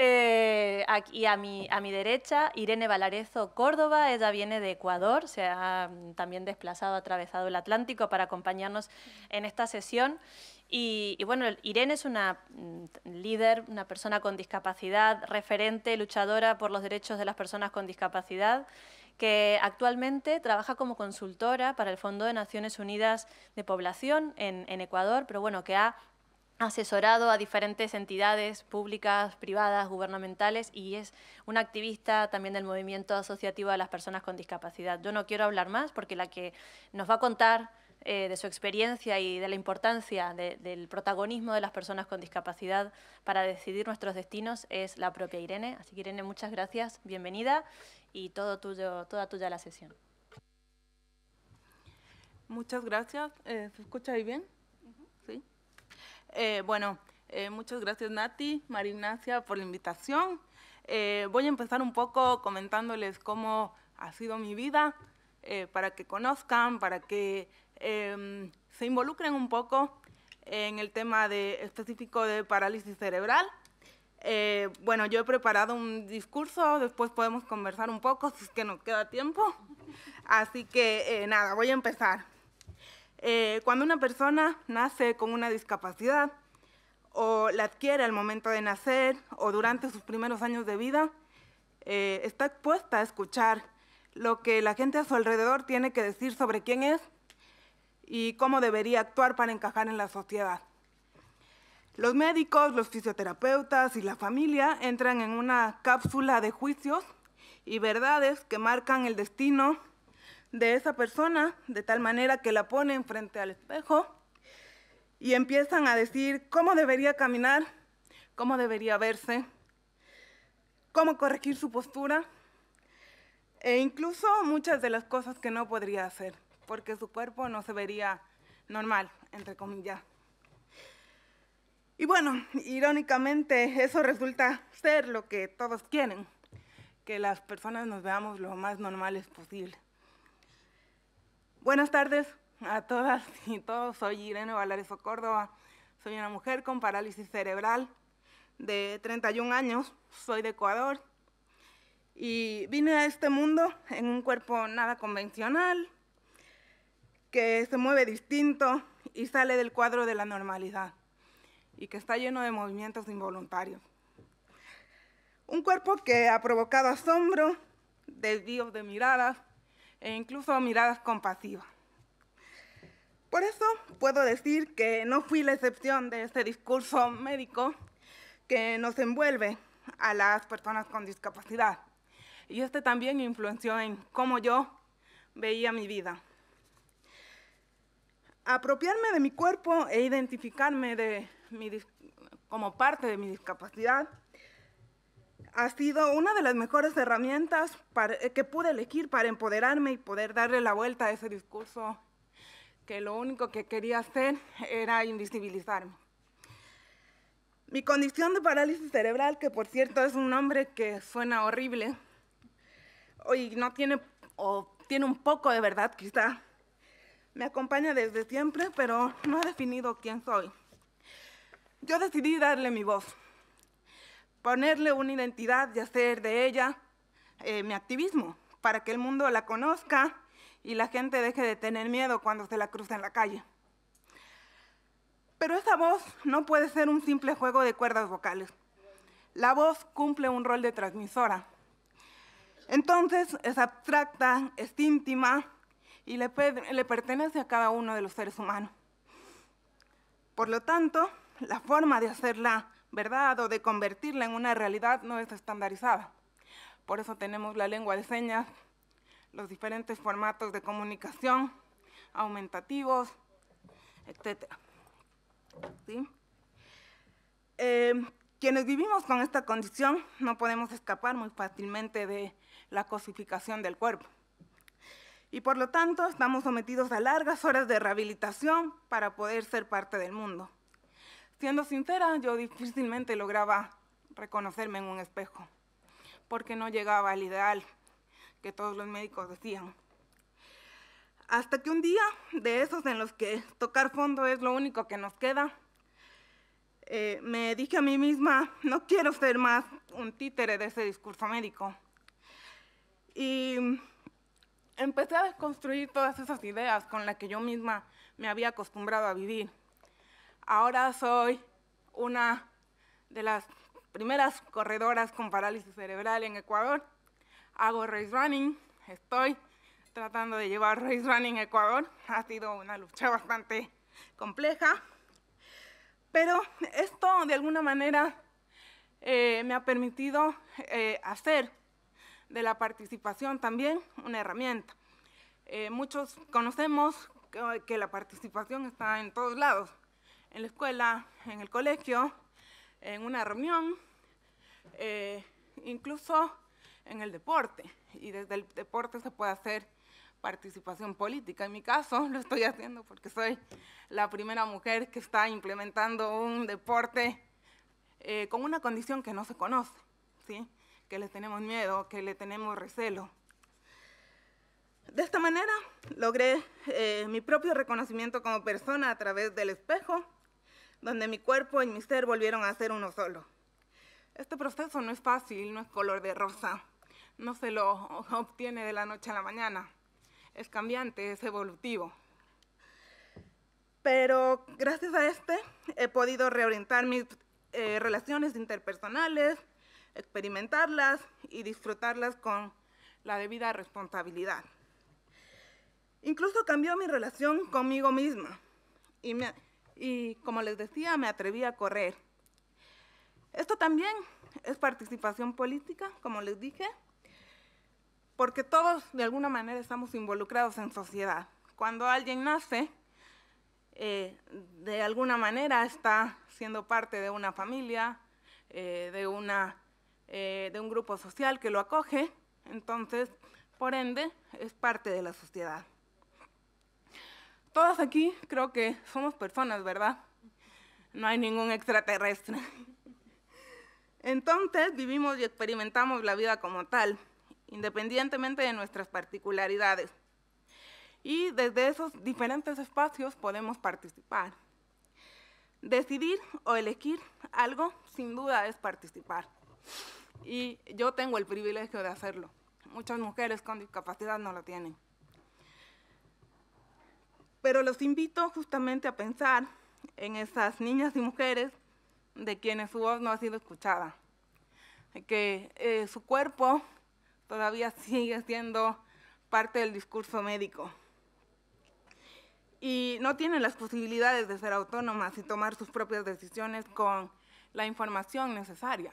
Eh, y aquí a mi, a mi derecha, Irene Valarezo Córdoba, ella viene de Ecuador, se ha mm, también desplazado, atravesado el Atlántico para acompañarnos en esta sesión. Y, bueno, Irene es una mm, líder, una persona con discapacidad, referente, luchadora por los derechos de las personas con discapacidad, que actualmente trabaja como consultora para el Fondo de Naciones Unidas de Población en, en Ecuador, pero bueno, que ha asesorado a diferentes entidades públicas, privadas, gubernamentales y es una activista también del movimiento asociativo de las personas con discapacidad. Yo no quiero hablar más porque la que nos va a contar eh, de su experiencia y de la importancia del protagonismo de las personas con discapacidad para decidir nuestros destinos es la propia Irene. Así que Irene, muchas gracias, bienvenida y todo tuyo, toda tuya la sesión. Muchas gracias. Eh, ¿Se escucha ahí bien? Eh, bueno, eh, muchas gracias Nati, María Ignacia, por la invitación. Eh, voy a empezar un poco comentándoles cómo ha sido mi vida, para que conozcan, para que em, se involucren un poco en el tema específico de parálisis cerebral. bueno, yo he preparado un discurso, después podemos conversar un poco si es que nos queda tiempo. Así que nada, voy a empezar. Eh, cuando una persona nace con una discapacidad o la adquiere al momento de nacer o durante sus primeros años de vida, eh, está expuesta a escuchar lo que la gente a su alrededor tiene que decir sobre quién es y cómo debería actuar para encajar en la sociedad. Los médicos, los fisioterapeutas y la familia entran en una cápsula de juicios y verdades que marcan el destino de esa persona, de tal manera que la ponen frente al espejo y empiezan a decir cómo debería caminar, cómo debería verse, cómo corregir su postura e incluso muchas de las cosas que no podría hacer, porque su cuerpo no se vería normal, entre comillas. Y bueno, irónicamente eso resulta ser lo que todos quieren, que las personas nos veamos lo más normales posible. Buenas tardes a todas y todos. Soy Irene Valareso Córdoba. Soy una mujer con parálisis cerebral de 31 años. Soy de Ecuador. Y vine a este mundo en un cuerpo nada convencional, que se mueve distinto y sale del cuadro de la normalidad y que está lleno de movimientos involuntarios. Un cuerpo que ha provocado asombro, desvíos de miradas, e incluso miradas compasivas. Por eso puedo decir que no fui la excepción de este discurso médico que nos envuelve a las personas con discapacidad. Y este también influenció en cómo yo veía mi vida. Apropiarme de mi cuerpo e identificarme como parte de mi discapacidad ha sido una de las mejores herramientas eh, que pude elegir para empoderarme y poder darle la vuelta a ese discurso que lo único que quería hacer era invisibilizarme. Mi condición de parálisis cerebral, que por cierto es un nombre que suena horrible, y no tiene, o tiene un poco de verdad quizá, me acompaña desde siempre, pero no ha definido quién soy. Yo decidí darle mi voz ponerle una identidad y hacer de ella eh, mi activismo, para que el mundo la conozca y la gente deje de tener miedo cuando se la cruza en la calle. Pero esa voz no puede ser un simple juego de cuerdas vocales. La voz cumple un rol de transmisora. Entonces es abstracta, es íntima y le, le pertenece a cada uno de los seres humanos. Por lo tanto, la forma de hacerla ¿verdad? O de convertirla en una realidad no es estandarizada. Por eso tenemos la lengua de señas, los diferentes formatos de comunicación, aumentativos, etc. ¿Sí? Em, quienes vivimos con esta condición no podemos escapar muy fácilmente de la cosificación del cuerpo. Y por lo tanto estamos sometidos a largas horas de rehabilitación para poder ser parte del mundo. Siendo sincera, yo difícilmente lograba reconocerme en un espejo, porque no llegaba al ideal que todos los médicos decían. Hasta que un día de esos en los que tocar fondo es lo único que nos queda, eh, me dije a mí misma, no quiero ser más un títere de ese discurso médico. Y empecé a desconstruir todas esas ideas con las que yo misma me había acostumbrado a vivir ahora soy una de las primeras corredoras con parálisis cerebral en Ecuador. Hago race running, estoy tratando de llevar race running a Ecuador. Ha sido una lucha bastante compleja, pero esto de alguna manera eh, me ha permitido eh, hacer de la participación también una herramienta. Eh, muchos conocemos que la participación está en todos lados, en la escuela, en el colegio, en una reunión, eh, incluso en el deporte. Y desde el deporte se puede hacer participación política. En mi caso lo estoy haciendo porque soy la primera mujer que está implementando un deporte eh, con una condición que no se conoce, ¿sí? que le tenemos miedo, que le tenemos recelo. De esta manera logré eh, mi propio reconocimiento como persona a través del espejo donde mi cuerpo y mi ser volvieron a ser uno solo. Este proceso no es fácil, no es color de rosa, no se lo obtiene de la noche a la mañana. Es cambiante, es evolutivo. Pero gracias a este he podido reorientar mis eh, relaciones interpersonales, experimentarlas y disfrutarlas con la debida responsabilidad. Incluso cambió mi relación conmigo misma y y como les decía, me atreví a correr. Esto también es participación política, como les dije, porque todos de alguna manera estamos involucrados en sociedad. Cuando alguien nace, eh, de alguna manera está siendo parte de una familia, eh, eh, de un grupo social que lo acoge, entonces, por ende, es parte de la sociedad. Todas aquí creo que somos personas, ¿verdad? No hay ningún extraterrestre. Entonces vivimos y experimentamos la vida como tal, independientemente de nuestras particularidades. Y desde esos diferentes espacios podemos participar. Decidir o elegir algo sin duda es participar. Y yo tengo el privilegio de hacerlo. Muchas mujeres con discapacidad no lo tienen. Pero los invito justamente a pensar en esas niñas y mujeres de quienes su voz no ha sido escuchada, que eh, su cuerpo todavía sigue siendo parte del discurso médico y no tienen las posibilidades de ser autónomas y tomar sus propias decisiones con la información necesaria.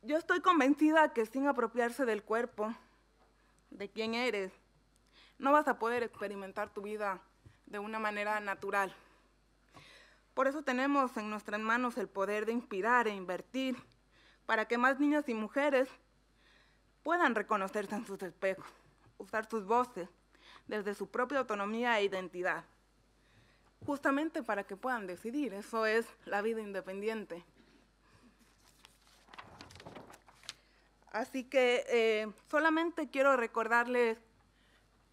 Yo estoy convencida que sin apropiarse del cuerpo, de quién eres, no vas a poder experimentar tu vida de una manera natural. Por eso tenemos en nuestras manos el poder de inspirar e invertir para que más niñas y mujeres puedan reconocerse en sus espejos, usar sus voces desde su propia autonomía e identidad, justamente para que puedan decidir. Eso es la vida independiente. Así que eh, solamente quiero recordarles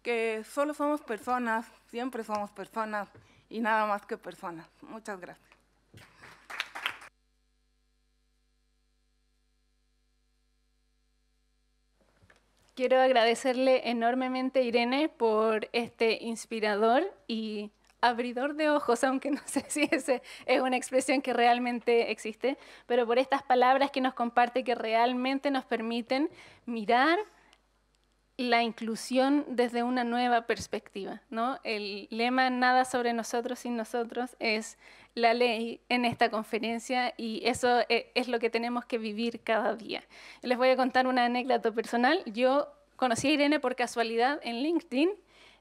que solo somos personas, siempre somos personas y nada más que personas. Muchas gracias. Quiero agradecerle enormemente Irene por este inspirador y abridor de ojos, aunque no sé si esa es una expresión que realmente existe, pero por estas palabras que nos comparte que realmente nos permiten mirar, la inclusión desde una nueva perspectiva. ¿no? El lema Nada sobre nosotros sin nosotros es la ley en esta conferencia y eso e, es lo que tenemos que vivir cada día. Les voy a contar una anécdota personal. Yo conocí a Irene por casualidad en LinkedIn.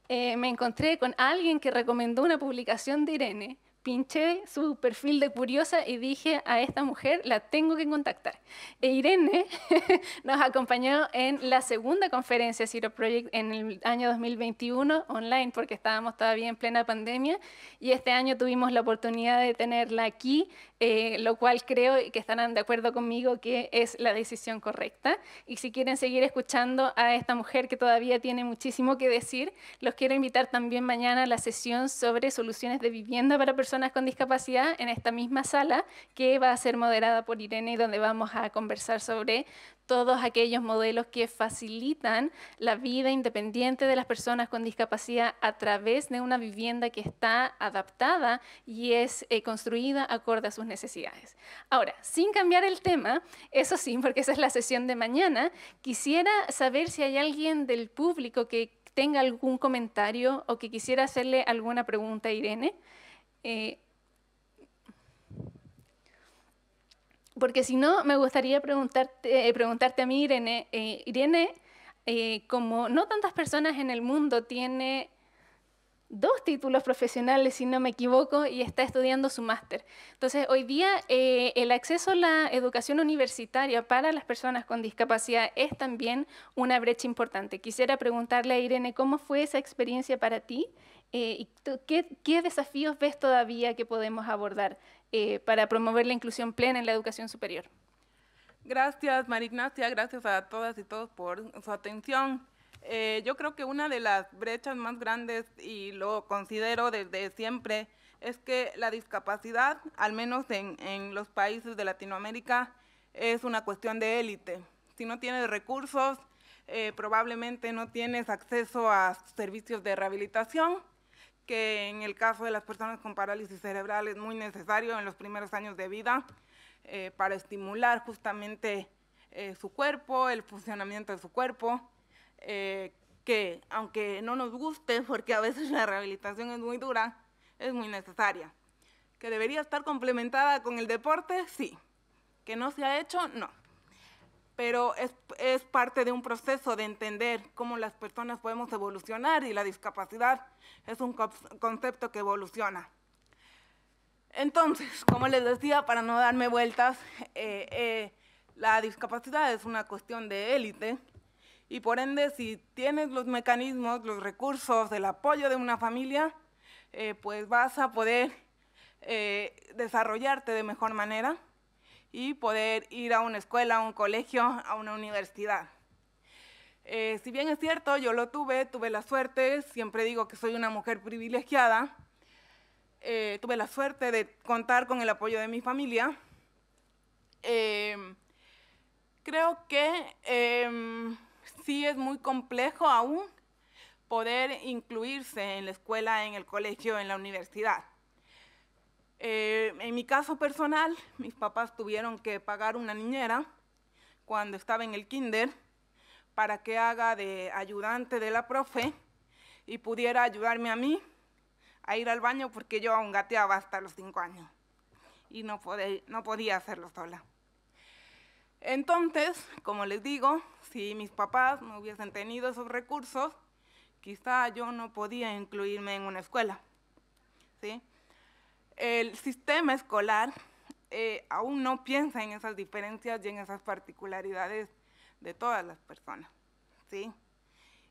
Eh, me encontré con alguien que recomendó una publicación de Irene pinché su perfil de curiosa y dije a esta mujer la tengo que contactar. E Irene nos acompañó en la segunda conferencia Zero Project en el año 2021 online porque estábamos todavía en plena pandemia y este año tuvimos la oportunidad de tenerla aquí, eh, lo cual creo que estarán de acuerdo conmigo que es la decisión correcta. Y si quieren seguir escuchando a esta mujer que todavía tiene muchísimo que decir, los quiero invitar también mañana a la sesión sobre soluciones de vivienda para personas personas con discapacidad en esta misma sala que va a ser moderada por Irene y donde vamos a conversar sobre todos aquellos modelos que facilitan la vida independiente de las personas con discapacidad a través de una vivienda que está adaptada y es eh, construida acorde a sus necesidades. Ahora, sin cambiar el tema, eso sí, porque esa es la sesión de mañana, quisiera saber si hay alguien del público que tenga algún comentario o que quisiera hacerle alguna pregunta a Irene. Eh, porque si no, me gustaría preguntarte, eh, preguntarte a mí, Irene, eh, Irene como no tantas personas en el mundo tiene dos títulos profesionales, si no me equivoco, y está estudiando su máster. Entonces, hoy día el acceso a la educación universitaria para las personas con discapacidad es también una brecha importante. Quisiera preguntarle a Irene, ¿cómo fue esa experiencia para ti eh, ¿qué, desafíos ves todavía que podemos abordar eh, para promover la inclusión plena en la educación superior? Gracias, María Ignacia, gracias a todas y todos por su atención. Eh, yo creo que una de las brechas más grandes, y lo considero desde siempre, es que la discapacidad, al menos en, los países de Latinoamérica, es una cuestión de élite. Si no tienes recursos, probablemente no tienes acceso a servicios de rehabilitación que en el caso de las personas con parálisis cerebral es muy necesario en los primeros años de vida eh, para estimular justamente eh, su cuerpo, el funcionamiento de su cuerpo, eh, que aunque no nos guste, porque a veces la rehabilitación es muy dura, es muy necesaria. ¿Que debería estar complementada con el deporte? Sí. ¿Que no se ha hecho? No pero es, es, parte de un proceso de entender cómo las personas podemos evolucionar y la discapacidad es un concepto que evoluciona. Entonces, como les decía, para no darme vueltas, eh, eh, la discapacidad es una cuestión de élite y por ende si tienes los mecanismos, los recursos, el apoyo de una familia, eh, pues vas a poder desarrollarte de mejor manera y poder ir a una escuela, a un colegio, a una universidad. Eh, si bien es cierto, yo lo tuve, tuve la suerte, siempre digo que soy una mujer privilegiada, eh, tuve la suerte de contar con el apoyo de mi familia. Eh, creo que em, sí es muy complejo aún poder incluirse en la escuela, en el colegio, en la universidad. Eh, en mi caso personal, mis papás tuvieron que pagar una niñera cuando estaba en el kinder para que haga de ayudante de la profe y pudiera ayudarme a mí a ir al baño porque yo aún gateaba hasta los cinco años y no, podía, no podía hacerlo sola. Entonces, como les digo, si mis papás no hubiesen tenido esos recursos, quizá yo no podía incluirme en una escuela. ¿sí? el sistema escolar eh, aún no piensa en esas diferencias y en esas particularidades de todas las personas, ¿sí?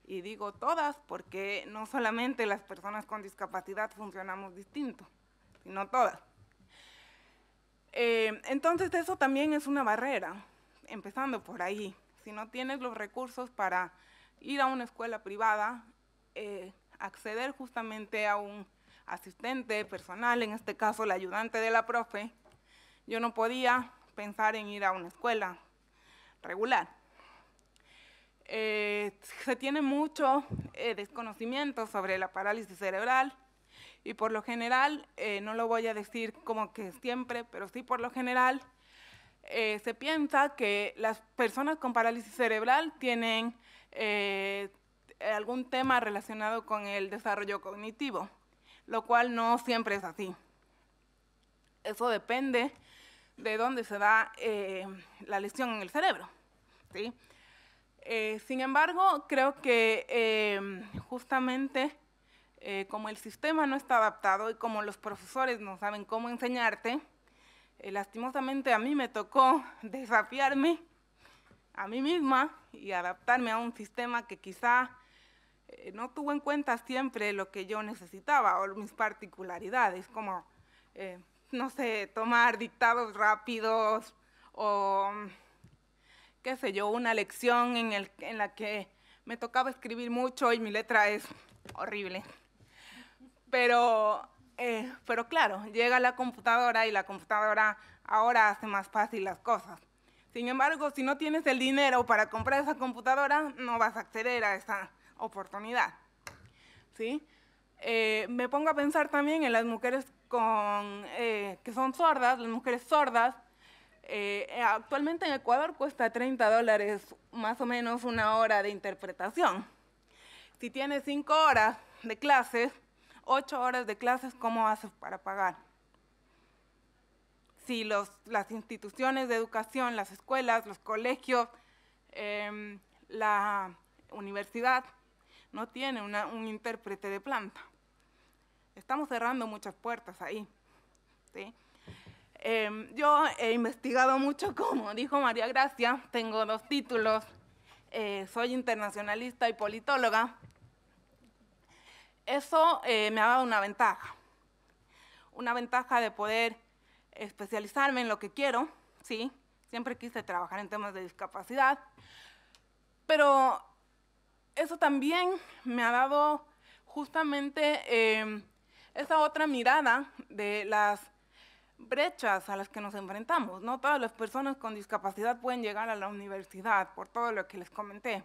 Y digo todas porque no solamente las personas con discapacidad funcionamos distinto, sino todas. Eh, entonces eso también es una barrera, empezando por ahí. Si no tienes los recursos para ir a una escuela privada, eh, acceder justamente a un asistente personal, en este caso la ayudante de la profe, yo no podía pensar en ir a una escuela regular. Eh, se tiene mucho eh, desconocimiento sobre la parálisis cerebral y por lo general, eh, no lo voy a decir como que siempre, pero sí por lo general, se piensa que las personas con parálisis cerebral tienen algún tema relacionado con el desarrollo cognitivo lo cual no siempre es así. Eso depende de dónde se da eh, la lesión en el cerebro. ¿sí? Eh, sin embargo, creo que em, justamente eh, como el sistema no está adaptado y como los profesores no saben cómo enseñarte, lastimosamente a mí me tocó desafiarme a mí misma y adaptarme a un sistema que quizá eh, no tuvo en cuenta siempre lo que yo necesitaba o mis particularidades, como, eh, no sé, tomar dictados rápidos o, qué sé yo, una lección en, el, en la que me tocaba escribir mucho y mi letra es horrible. Pero eh, pero claro, llega la computadora y la computadora ahora hace más fácil las cosas. Sin embargo, si no tienes el dinero para comprar esa computadora, no vas a acceder a esa oportunidad. ¿sí? Eh, me pongo a pensar también en las mujeres con, eh, que son sordas, las mujeres sordas. Eh, actualmente en Ecuador cuesta 30 dólares más o menos una hora de interpretación. Si tienes 5 horas de clases, 8 horas de clases, ¿cómo haces para pagar? Si las instituciones de educación, las escuelas, los colegios, em, la universidad no tiene un intérprete de planta. Estamos cerrando muchas puertas ahí. ¿sí? Em, yo he investigado mucho, como dijo María Gracia, tengo dos títulos, eh, soy internacionalista y politóloga. Eso eh, me ha dado una ventaja, una ventaja de poder especializarme en lo que quiero, ¿sí? Siempre quise trabajar en temas de discapacidad, pero eso también me ha dado justamente em, esa otra mirada de las brechas a las que nos enfrentamos. No todas las personas con discapacidad pueden llegar a la universidad, por todo lo que les comenté.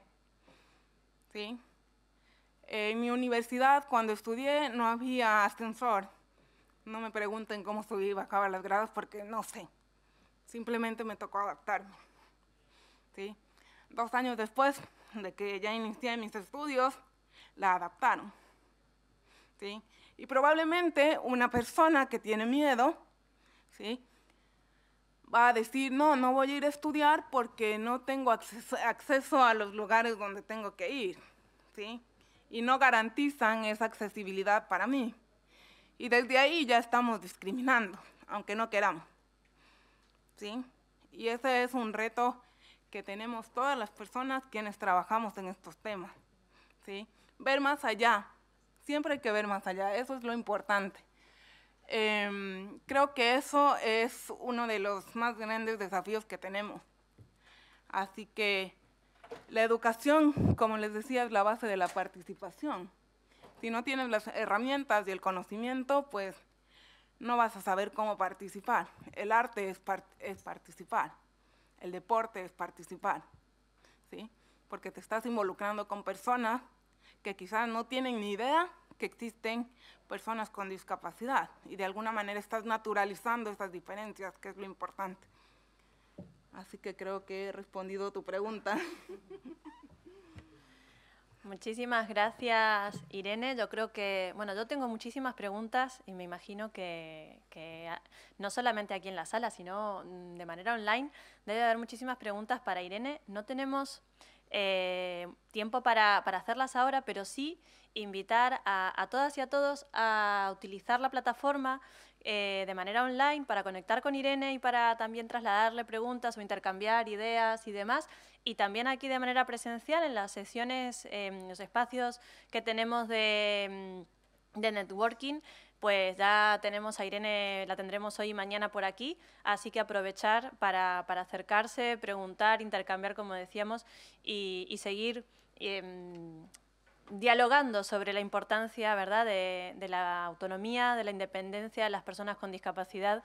¿Sí? Eh, en mi universidad, cuando estudié, no había ascensor. No me pregunten cómo subí y bajaba las gradas porque no sé. Simplemente me tocó adaptarme. ¿Sí? dos años después de que ya inicié mis estudios, la adaptaron. ¿sí? Y probablemente una persona que tiene miedo ¿sí? va a decir, no, no voy a ir a estudiar porque no tengo acceso, a los lugares donde tengo que ir. ¿sí? Y no garantizan esa accesibilidad para mí. Y desde ahí ya estamos discriminando, aunque no queramos. ¿sí? Y ese es un reto que tenemos todas las personas quienes trabajamos en estos temas. ¿sí? Ver más allá, siempre hay que ver más allá, eso es lo importante. Em, creo que eso es uno de los más grandes desafíos que tenemos. Así que la educación, como les decía, es la base de la participación. Si no tienes las herramientas y el conocimiento, pues no vas a saber cómo participar. El arte es participar el deporte es participar, ¿sí? Porque te estás involucrando con personas que quizás no tienen ni idea que existen personas con discapacidad y de alguna manera estás naturalizando estas diferencias, que es lo importante. Así que creo que he respondido tu pregunta. Muchísimas gracias, Irene. Yo creo que, bueno, yo tengo muchísimas preguntas y me imagino que, no solamente aquí en la sala, sino mm, de manera online, debe haber muchísimas preguntas para Irene. No tenemos eh, tiempo para, hacerlas ahora, pero sí invitar a, todas y a todos a utilizar la plataforma eh, de manera online para conectar con Irene y para también trasladarle preguntas o intercambiar ideas y demás y también aquí de manera presencial en las sesiones, en em, los espacios que tenemos mm, de, networking, pues ya tenemos a Irene, la tendremos hoy y mañana por aquí, así que aprovechar para, acercarse, preguntar, intercambiar, como decíamos, y, seguir em, dialogando sobre la importancia ¿verdad? de la autonomía, de la independencia de las personas con discapacidad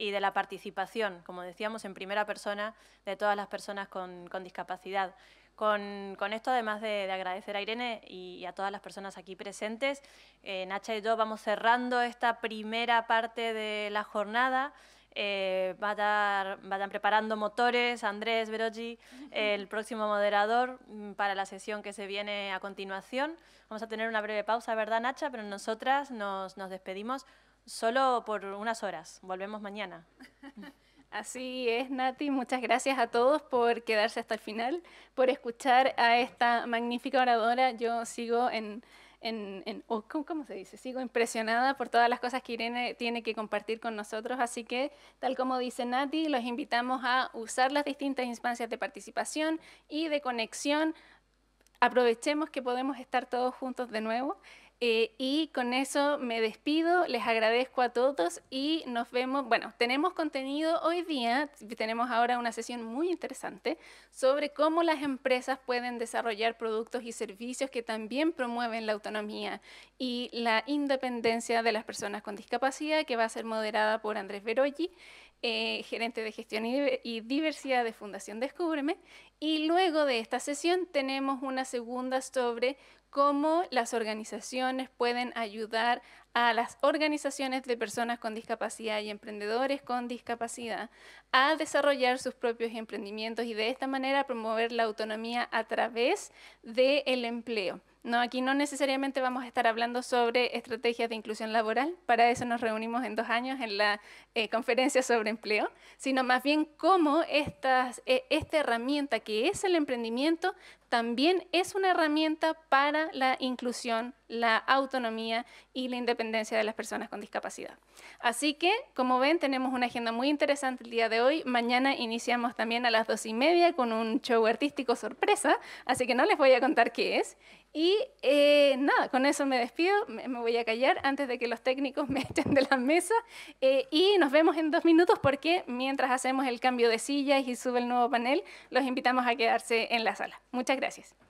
y de la participación, como decíamos, en primera persona de todas las personas con, discapacidad. Con, esto, además de, agradecer a Irene y, a todas las personas aquí presentes, eh, Nacha y yo vamos cerrando esta primera parte de la jornada. Eh, preparando motores, Andrés Beroggi, el próximo moderador, mm, para la sesión que se viene a continuación. Vamos a tener una breve pausa, ¿verdad, Nacha? Pero nosotras nos, nos despedimos. Solo por unas horas. Volvemos mañana. Así es, Nati. Muchas gracias a todos por quedarse hasta el final, por escuchar a esta magnífica oradora. Yo sigo en, en, en ¿cómo se dice? Sigo impresionada por todas las cosas que Irene tiene que compartir con nosotros. Así que, tal como dice Nati, los invitamos a usar las distintas instancias de participación y de conexión. Aprovechemos que podemos estar todos juntos de nuevo. Eh, y con eso me despido, les agradezco a todos y nos vemos. Bueno, tenemos contenido hoy día, tenemos ahora una sesión muy interesante sobre cómo las empresas pueden desarrollar productos y servicios que también promueven la autonomía y la independencia de las personas con discapacidad, que va a ser moderada por Andrés Beroggi. Eh, gerente de gestión y diversidad de Fundación Descúbreme. Y luego de esta sesión tenemos una segunda sobre cómo las organizaciones pueden ayudar a las organizaciones de personas con discapacidad y emprendedores con discapacidad a desarrollar sus propios emprendimientos y de esta manera promover la autonomía a través del empleo. No, aquí no necesariamente vamos a estar hablando sobre estrategias de inclusión laboral, para eso nos reunimos en dos años en la eh, conferencia sobre empleo, sino más bien cómo e, esta herramienta que es el emprendimiento también es una herramienta para la inclusión, la autonomía y la independencia de las personas con discapacidad. Así que, como ven, tenemos una agenda muy interesante el día de hoy. Mañana iniciamos también a las dos y media con un show artístico sorpresa, así que no les voy a contar qué es. Y eh, nada, con eso me despido, me, voy a callar antes de que los técnicos me echen de la mesa eh, y nos vemos en dos minutos porque mientras hacemos el cambio de sillas y sube el nuevo panel, los invitamos a quedarse en la sala. Muchas gracias.